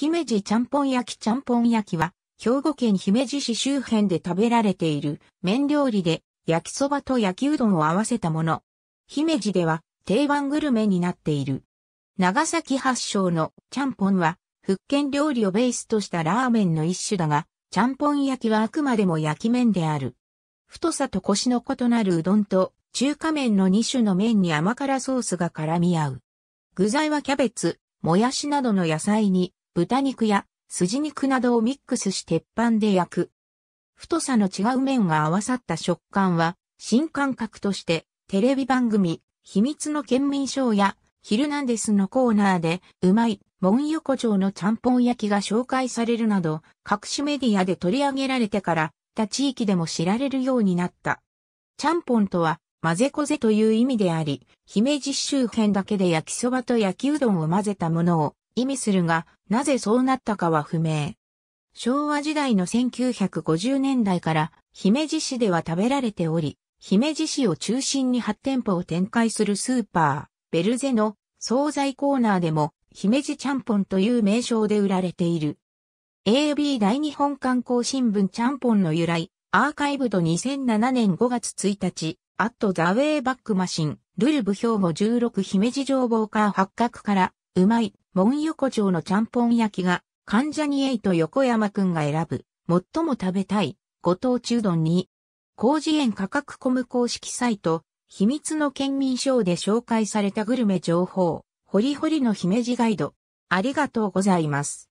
姫路ちゃんぽん焼きちゃんぽん焼きは、兵庫県姫路市周辺で食べられている麺料理で、焼きそばと焼きうどんを合わせたもの。姫路では定番グルメになっている。長崎発祥のちゃんぽんは、福建料理をベースとしたラーメンの一種だが、ちゃんぽん焼きはあくまでも焼き麺である。太さと腰の異なるうどんと中華麺の2種の麺に甘辛ソースが絡み合う。具材はキャベツ、もやしなどの野菜に豚肉や筋肉などをミックスし鉄板で焼く。太さの違う面が合わさった食感は、新感覚として、テレビ番組、秘密の県民賞や、ヒルナンデスのコーナーで、うまい、門横丁のちゃんぽん焼きが紹介されるなど、各種メディアで取り上げられてから、他地域でも知られるようになった。ちゃんぽんとは、混ぜこぜという意味であり、姫路周辺だけで焼きそばと焼きうどんを混ぜたものを、意味するが、なぜそうなったかは不明。昭和時代の1950年代から姫路市では食べられており、姫路市を中心に8店舗を展開するスーパー、ベルゼの惣菜コーナーでも、姫路ちゃんぽんという名称で売られている。AB 大日本観光新聞ちゃんぽんの由来、アーカイブド2007年5月1日、アットザウェイバックマシン、ルルブ兵庫16姫路情報火発覚から、うまい、門横丁のちゃんぽん焼きが、関ジャニエイト横山くんが選ぶ、最も食べたい、ご当地うどんに、工事園価格コム公式サイト、秘密の県民賞で紹介されたグルメ情報、ホリホリの姫路ガイド。ありがとうございます。